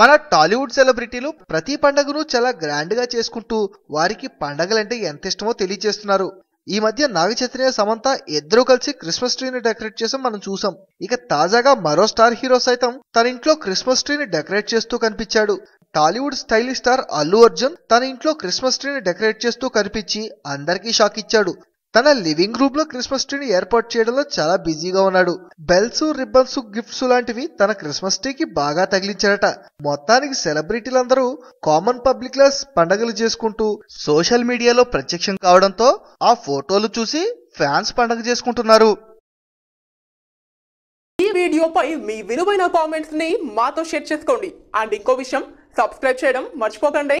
మన టాలీవుడ్ సెలబ్రిటీలు ప్రతి పండగను చాలా గ్రాండ్ గా చేసుకుంటూ వారికి పండగలంటే ఎంత ఇష్టమో తెలియజేస్తున్నారు ఈ మధ్య నాగ చైతన్య సమంత ఇద్దరూ కలిసి క్రిస్మస్ ట్రీని డెకరేట్ చేసి మనం చూసాం ఇక తాజాగా మరో స్టార్ హీరో సైతం తన ఇంట్లో క్రిస్మస్ ట్రీని డెకరేట్ చేస్తూ కనిపించాడు Tollywood stylish star Allu Arjun తన ఇంట్లో క్రిస్మస్ ట్రీని డెకరేట్ చేస్తూ కనిపించి అందరికీ షాక్ ఇచ్చాడు తన లివింగ్ రూమ్ లో క్రిస్మస్ ట్రీని ఏర్పాటు చేయడంలో చాలా బిజీగా ఉన్నాడు బెల్స్ రిబ్బల్స్ గిఫ్ట్స్ లాంటివి తన క్రిస్మస్ ట్రీకి బాగా తగిలించారట మొత్తానికి సెలబ్రిటీలందరూ కామన్ పబ్లిక్ క్లాస్ పండగలు చేసుకుంటూ సోషల్ మీడియాలో ప్రత్యక్షం కావడంతో ఆ ఫోటోలు చూసి ఫ్యాన్స్ పండగ చేసుకుంటున్నారు ఈ వీడియోపై మీ విలువైన కామెంట్స్ ని మాతో షేర్ చేసుకోండి అండ్ ఇంకో విషయం సబ్స్క్రైబ్ చేయడం మర్చిపోకండి